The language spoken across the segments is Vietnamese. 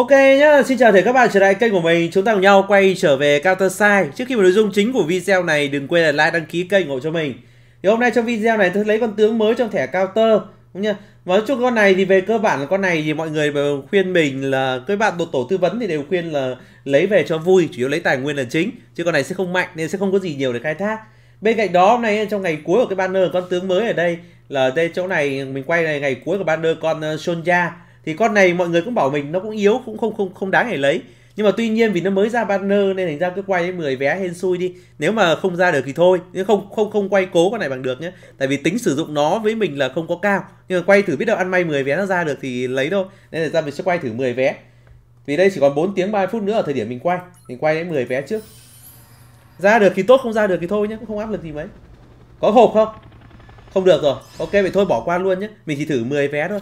Ok nhá, xin chào thể các bạn trở lại kênh của mình Chúng ta cùng nhau quay trở về Counter Strike Trước khi vào nội dung chính của video này Đừng quên là like, đăng ký kênh ủng hộ cho mình Thì hôm nay trong video này tôi lấy con tướng mới trong thẻ Counter đúng nhá. Nói chung con này thì về cơ bản là con này thì mọi người khuyên mình là Các bạn đột tổ tư vấn thì đều khuyên là lấy về cho vui Chủ yếu lấy tài nguyên là chính Chứ con này sẽ không mạnh nên sẽ không có gì nhiều để khai thác Bên cạnh đó hôm nay trong ngày cuối của cái banner con tướng mới ở đây Là đây chỗ này mình quay này ngày cuối của banner con ờ, Sonja thì con này mọi người cũng bảo mình nó cũng yếu cũng không không không đáng để lấy nhưng mà tuy nhiên vì nó mới ra banner nên thành ra cứ quay đến 10 vé hên xui đi nếu mà không ra được thì thôi nếu không không không quay cố con này bằng được nhé tại vì tính sử dụng nó với mình là không có cao nhưng mà quay thử biết đâu ăn may 10 vé nó ra được thì lấy thôi nên là ra mình sẽ quay thử 10 vé vì đây chỉ còn 4 tiếng 30 phút nữa ở thời điểm mình quay mình quay đến 10 vé trước ra được thì tốt không ra được thì thôi nhé cũng không áp lực gì mấy có hộp không không được rồi ok vậy thôi bỏ qua luôn nhé mình chỉ thử 10 vé thôi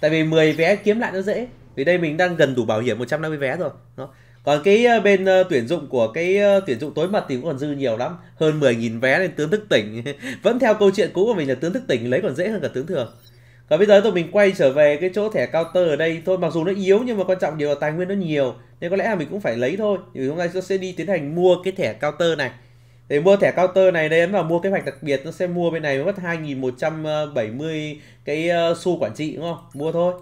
tại vì 10 vé kiếm lại nó dễ vì đây mình đang gần đủ bảo hiểm 150 vé rồi đó còn cái ờ, bên uh, tuyển dụng của cái uh, tuyển dụng tối mật thì cũng còn dư nhiều lắm hơn 10.000 vé nên tướng thức tỉnh vẫn theo câu chuyện cũ của mình là tướng thức tỉnh lấy còn dễ hơn cả tướng thường còn bây giờ tụi mình quay trở về cái chỗ thẻ counter ở đây thôi mặc dù nó yếu nhưng mà quan trọng điều là tài nguyên nó nhiều nên có lẽ là mình cũng phải lấy thôi thì hôm nay tôi sẽ đi tiến hành mua cái thẻ cao tơ này để mua thẻ counter này đến và mua kế hoạch đặc biệt nó sẽ mua bên này mất 2170 cái ờ, xu quản trị đúng không? Mua thôi.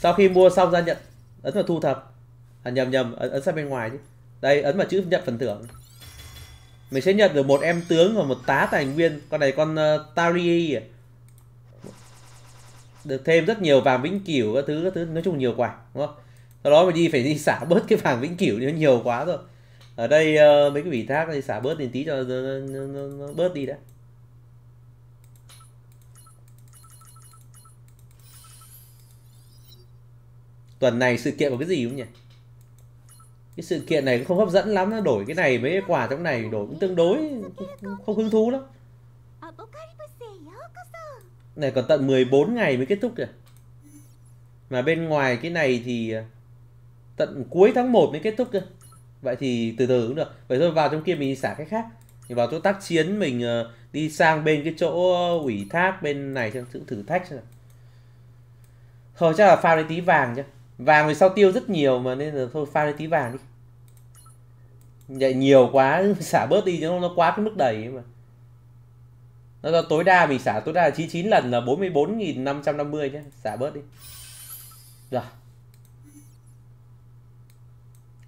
Sau khi mua xong ra nhận ấn vào thu thập. À nhầm nhầm ấn, ấn sang bên ngoài chứ. Đây ấn vào chữ nhận phần thưởng. Mình sẽ nhận được một em tướng và một tá tài nguyên. con này con uh, Tari được thêm rất nhiều vàng vĩnh cửu các thứ các thứ nói chung nhiều quả đúng không? Sau đó mình đi phải đi xả bớt cái vàng vĩnh cửu nó nhiều quá rồi ở đây uh, mấy cái ủy thác thì xả bớt tiền tí cho nó, nó, nó bớt đi đã tuần này sự kiện có cái gì không nhỉ cái sự kiện này cũng không hấp dẫn lắm nó đổi cái này mấy cái quà trong này đổi cũng tương đối không hứng thú lắm này còn tận 14 ngày mới kết thúc kìa mà bên ngoài cái này thì ờ, tận cuối tháng 1 mới kết thúc kìa vậy thì từ từ cũng được vậy thôi vào trong kia mình xả cái khác thì vào chỗ tác chiến mình ờ, đi sang bên cái chỗ ủy thác bên này xem thử thử thách xem thôi chắc là pha lấy tí vàng chứ vàng về sau tiêu rất nhiều mà nên là thôi pha lấy tí vàng đi vậy nhiều quá xả bớt đi chứ nó quá cái mức đầy mà nó là tối đa mình xả tối đa là 99 lần là 44.550 nhé xả bớt đi rồi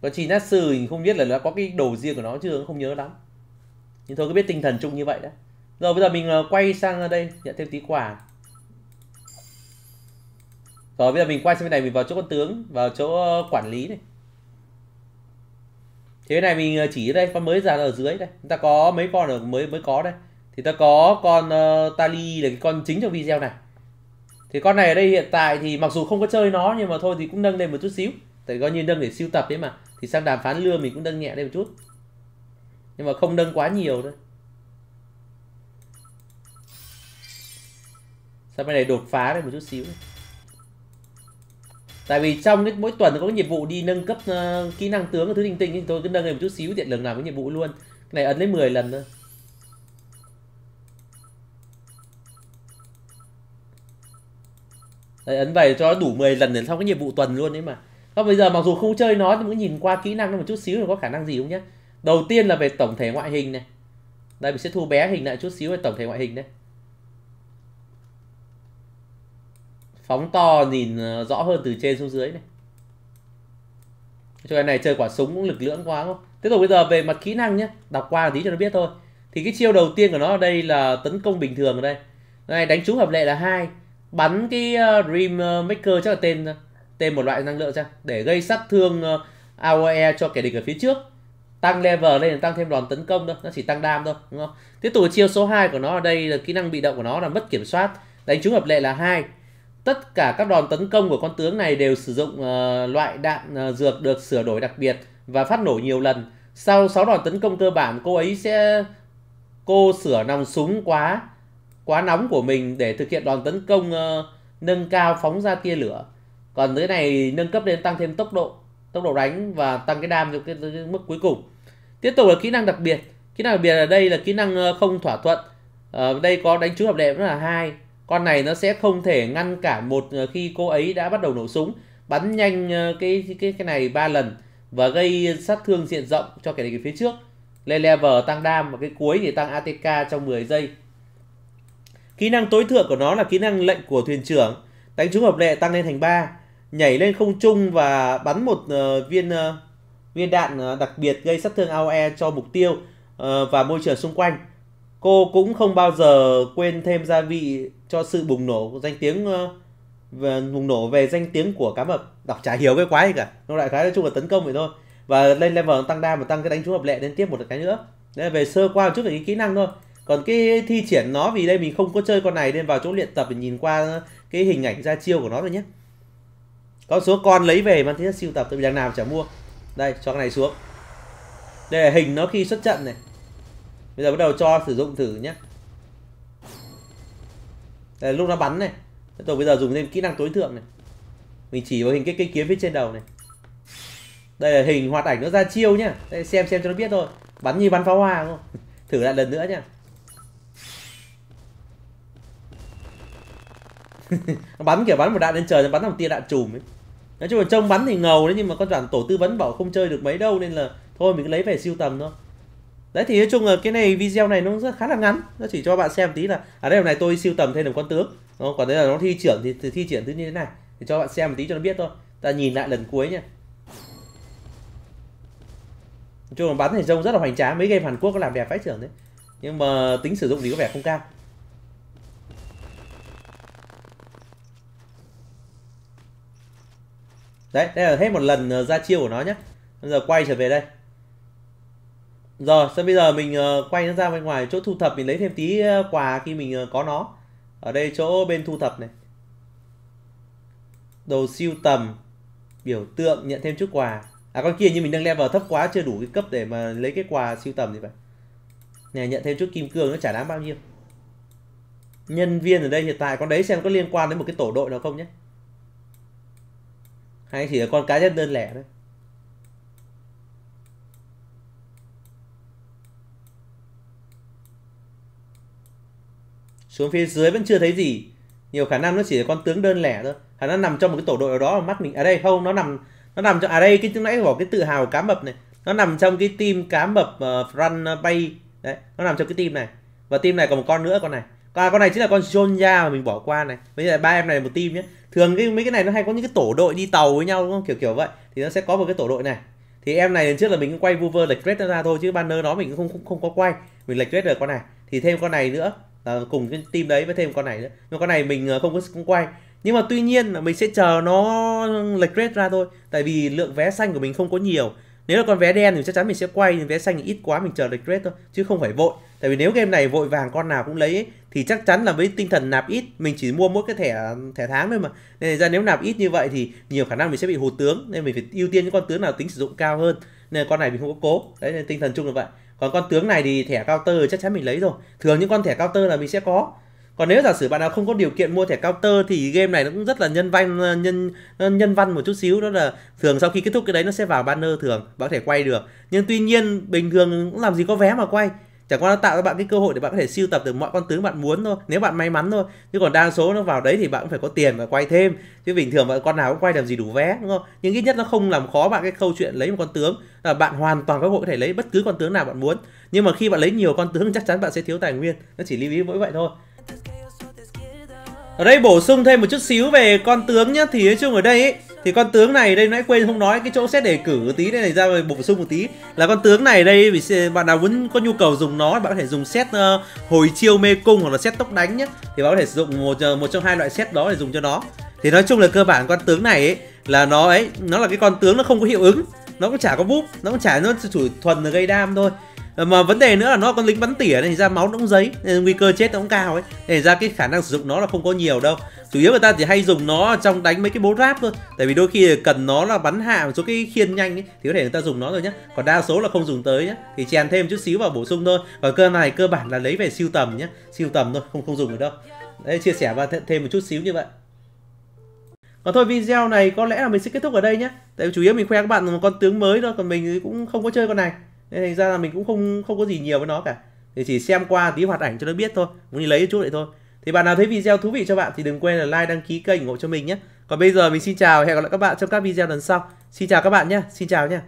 còn chỉ Chinatsu thì không biết là nó có cái đồ riêng của nó chưa không nhớ lắm nhưng thôi cứ biết tinh thần chung như vậy đó rồi bây giờ mình ờ, quay sang ờ, đây nhận thêm tí quà rồi bây giờ mình quay sang bên này mình vào chỗ con tướng vào chỗ ờ, quản lý này thế này mình chỉ đây con mới ra ở dưới đây chúng ta có mấy con ở mới mới có đây thì ta có con uh, tali là cái con chính trong video này thì con này ở đây hiện tại thì mặc dù không có chơi nó nhưng mà thôi thì cũng nâng lên một chút xíu tại coi như nâng để siêu tập đấy mà thì sang đàm phán lưa mình cũng nâng nhẹ đây một chút nhưng mà không nâng quá nhiều thôi sao bên này đột phá đây một chút xíu tại vì trong cái mỗi tuần có cái nhiệm vụ đi nâng cấp uh, kỹ năng tướng cái thứ tinh tinh thì tôi cứ nâng lên một chút xíu tiện lần làm cái nhiệm vụ luôn cái này ấn lấy 10 lần thôi Đấy, ấn vậy cho đủ 10 lần để xong cái nhiệm vụ tuần luôn đấy mà còn bây giờ mặc dù không chơi nó, nhưng cũng nhìn qua kỹ năng nó một chút xíu là có khả năng gì không nhé. Đầu tiên là về tổng thể ngoại hình này. Đây mình sẽ thu bé hình lại chút xíu về tổng thể ngoại hình đấy. Phóng to nhìn ờ, rõ hơn từ trên xuống dưới này. Cho cái này chơi quả súng cũng lực lưỡng quá không? Tiếp tục bây giờ về mặt kỹ năng nhé. Đọc qua tí cho nó biết thôi. Thì cái chiêu đầu tiên của nó ở đây là tấn công bình thường ở đây. Này đánh trúng hợp lệ là hai Bắn cái ờ, Dream ờ, Maker chắc là tên tên một loại năng lượng xem để gây sát thương ờ, AOE cho kẻ địch ở phía trước tăng level lên là tăng thêm đòn tấn công thôi nó chỉ tăng đam thôi đúng không tiếp tục chiêu số 2 của nó ở đây là kỹ năng bị động của nó là mất kiểm soát đánh trúng hợp lệ là hai tất cả các đòn tấn công của con tướng này đều sử dụng uh, loại đạn uh, dược được sửa đổi đặc biệt và phát nổ nhiều lần sau 6 đòn tấn công cơ bản cô ấy sẽ cô sửa nòng súng quá quá nóng của mình để thực hiện đòn tấn công uh, nâng cao phóng ra tia lửa còn dưới này nâng cấp lên tăng thêm tốc độ tốc độ đánh và tăng cái đam cho cái, cái mức cuối cùng tiếp tục là kỹ năng đặc biệt kỹ năng đặc biệt ở đây là kỹ năng ờ, không thỏa thuận ở ờ, đây có đánh trúng hợp lệ là hai con này nó sẽ không thể ngăn cản một ờ, khi cô ấy đã bắt đầu nổ súng bắn nhanh cái cái cái này ba lần và gây sát thương diện rộng cho kẻ địch phía trước lên level tăng đam và cái cuối thì tăng atk trong 10 giây kỹ năng tối thượng của nó là kỹ năng lệnh của thuyền trưởng đánh trúng hợp lệ tăng lên thành 3 nhảy lên không trung và bắn một uh, viên uh, viên đạn uh, đặc biệt gây sát thương AOE cho mục tiêu uh, và môi trường xung quanh. Cô cũng không bao giờ quên thêm gia vị cho sự bùng nổ danh tiếng uh, về, bùng nổ về danh tiếng của cá mập đọc chả hiểu cái quái gì cả nó đại khái nói chung là tấn công vậy thôi và lên level tăng đa và tăng cái đánh trúng hợp lệ lên tiếp một cái nữa đây về sơ qua một chút về cái kỹ năng thôi còn cái thi triển nó vì đây mình không có chơi con này nên vào chỗ luyện tập để nhìn qua cái hình ảnh ra chiêu của nó rồi nhé con số con lấy về mang tính siêu tập tại vì đằng nào chả mua đây cho cái này xuống đây là hình nó khi xuất trận này bây giờ bắt đầu cho sử dụng thử nhé đây là lúc nó bắn này tôi bây giờ dùng thêm kỹ năng tối thượng này mình chỉ vào hình cái cây kiếm phía trên đầu này đây là hình hoạt ảnh nó ra chiêu nhá đây xem xem cho nó biết thôi bắn như bắn pháo hoa không thử lại lần nữa nhá bắn kiểu bắn một đạn lên trời bắn một tia đạn chùm ấy nói chung là trông bắn thì ngầu đấy nhưng mà con đoàn tổ tư vấn bảo không chơi được mấy đâu nên là thôi mình cứ lấy về siêu tầm thôi đấy thì nói chung là cái này video này nó rất khá là ngắn nó chỉ cho bạn xem tí là ở à, đây hôm nay tôi siêu tầm thêm được con tướng nó còn đây là nó thi triển thì, thì thi triển thứ như thế này thì cho bạn xem một tí cho nó biết thôi ta nhìn lại lần cuối nha nói chung là bắn thì trông rất là hoành tráng mấy game Hàn Quốc có làm đẹp phái trưởng đấy nhưng mà tính sử dụng thì có vẻ không cao đấy đây là hết một lần ờ, ra chiêu của nó nhé bây giờ quay trở về đây rồi xem bây giờ mình ờ, quay nó ra bên ngoài chỗ thu thập mình lấy thêm tí ờ, quà khi mình có nó ở đây chỗ bên thu thập này đồ siêu tầm biểu tượng nhận thêm chút quà à con kia như mình đang level thấp quá chưa đủ cái cấp để mà lấy cái quà siêu tầm thì vậy này nhận thêm chút kim cương nó trả đáng bao nhiêu nhân viên ở đây hiện tại con đấy xem có liên quan đến một cái tổ đội nào không nhé hay chỉ là con cá nhân đơn lẻ thôi xuống phía dưới vẫn chưa thấy gì nhiều khả năng nó chỉ là con tướng đơn lẻ thôi khả năng nằm trong một cái tổ đội nào đó mà mắt mình ở à đây không nó nằm nó nằm trong ở à đây cái lúc nãy bỏ cái tự hào cá mập này nó nằm trong cái team cá mập uh, ờ, run bay đấy nó nằm trong cái team này và team này còn một con nữa con này à, con này chính là con Jonya mà mình bỏ qua này bây giờ ba em này một team nhé thường cái mấy cái này nó hay có những cái tổ đội đi tàu với nhau đúng không kiểu kiểu vậy thì nó sẽ có một cái tổ đội này thì em này đến trước là mình cũng quay vuver lệch red ra thôi chứ banner nó mình cũng không không, không có quay mình lệch red được con này thì thêm con này nữa à, cùng cái team đấy với thêm con này nữa nhưng con này mình ờ, không có không quay nhưng mà tuy nhiên là mình sẽ chờ nó lệch red ra thôi tại vì lượng vé xanh của mình không có nhiều nếu là con vé đen thì chắc chắn mình sẽ quay nhưng vé xanh thì ít quá mình chờ lệch rate thôi chứ không phải vội tại vì nếu game này vội vàng con nào cũng lấy ấy, thì chắc chắn là với tinh thần nạp ít mình chỉ mua mỗi cái thẻ thẻ tháng thôi mà nên ra nếu nạp ít như vậy thì nhiều khả năng mình sẽ bị hụt tướng nên mình phải ưu tiên những con tướng nào tính sử dụng cao hơn nên con này mình không có cố đấy nên tinh thần chung là vậy còn con tướng này thì thẻ cao tơ chắc chắn mình lấy rồi thường những con thẻ cao tơ là mình sẽ có còn nếu giả sử bạn nào không có điều kiện mua thẻ cao tơ thì game này nó cũng rất là nhân văn ờ, nhân ờ, nhân văn một chút xíu đó là thường sau khi kết thúc cái đấy nó sẽ vào banner thường bạn có thể quay được nhưng tuy nhiên bình thường cũng làm gì có vé mà quay chẳng qua nó tạo cho bạn cái cơ hội để bạn có thể siêu tập được mọi con tướng bạn muốn thôi nếu bạn may mắn thôi chứ còn đa số nó vào đấy thì bạn cũng phải có tiền và quay thêm chứ bình thường bạn con nào cũng quay làm gì đủ vé đúng không nhưng ít nhất nó không làm khó bạn cái câu chuyện lấy một con tướng là bạn hoàn toàn có cơ hội có thể lấy bất cứ con tướng nào bạn muốn nhưng mà khi bạn lấy nhiều con tướng chắc chắn bạn sẽ thiếu tài nguyên nó chỉ lưu ý mỗi vậy thôi ở đây bổ sung thêm một chút xíu về con tướng nhá Thì nói chung ở đây ấy, thì con tướng này đây nãy quên không nói cái chỗ xét để cử tí này ra rồi bổ sung một tí là con tướng này đây vì bạn nào muốn có nhu cầu dùng nó bạn có thể dùng xét uh, hồi chiêu mê cung hoặc là xét tốc đánh nhé thì bạn có thể sử dụng một ờ, một trong hai loại xét đó để dùng cho nó thì nói chung là cơ bản con tướng này ấy, là nó ấy nó là cái con tướng nó không có hiệu ứng nó cũng chả có búp nó cũng chả nó chủ thuần là gây đam thôi Ờ, mà vấn đề nữa là nó còn lính bắn tỉa này ra máu nó cũng giấy nên nguy cơ chết nó cũng cao ấy để ra cái khả năng sử dụng nó là không có nhiều đâu chủ yếu người ta chỉ hay dùng nó trong đánh mấy cái bố ráp thôi tại vì đôi khi cần nó là bắn hạ một số cái khiên nhanh ấy, thì có thể người ta dùng nó rồi nhé còn đa số là không dùng tới nhé thì chèn thêm chút xíu vào bổ sung thôi còn cơ này cơ bản là lấy về siêu tầm nhé siêu tầm thôi không không dùng được đâu đấy chia sẻ và thêm một chút xíu như vậy còn thôi video này có lẽ là mình sẽ kết thúc ở đây nhé Tại vì chủ yếu mình khoe các bạn một con tướng mới thôi Còn mình cũng không có chơi con này nên thành ra là mình cũng không không có gì nhiều với nó cả thì chỉ xem qua tí hoạt ảnh cho nó biết thôi muốn đi lấy chút vậy thôi thì bạn nào thấy video thú vị cho bạn thì đừng quên là like đăng ký kênh ủng hộ cho mình nhé còn bây giờ mình xin chào hẹn gặp lại các bạn trong các video lần sau xin chào các bạn nhé xin chào nhé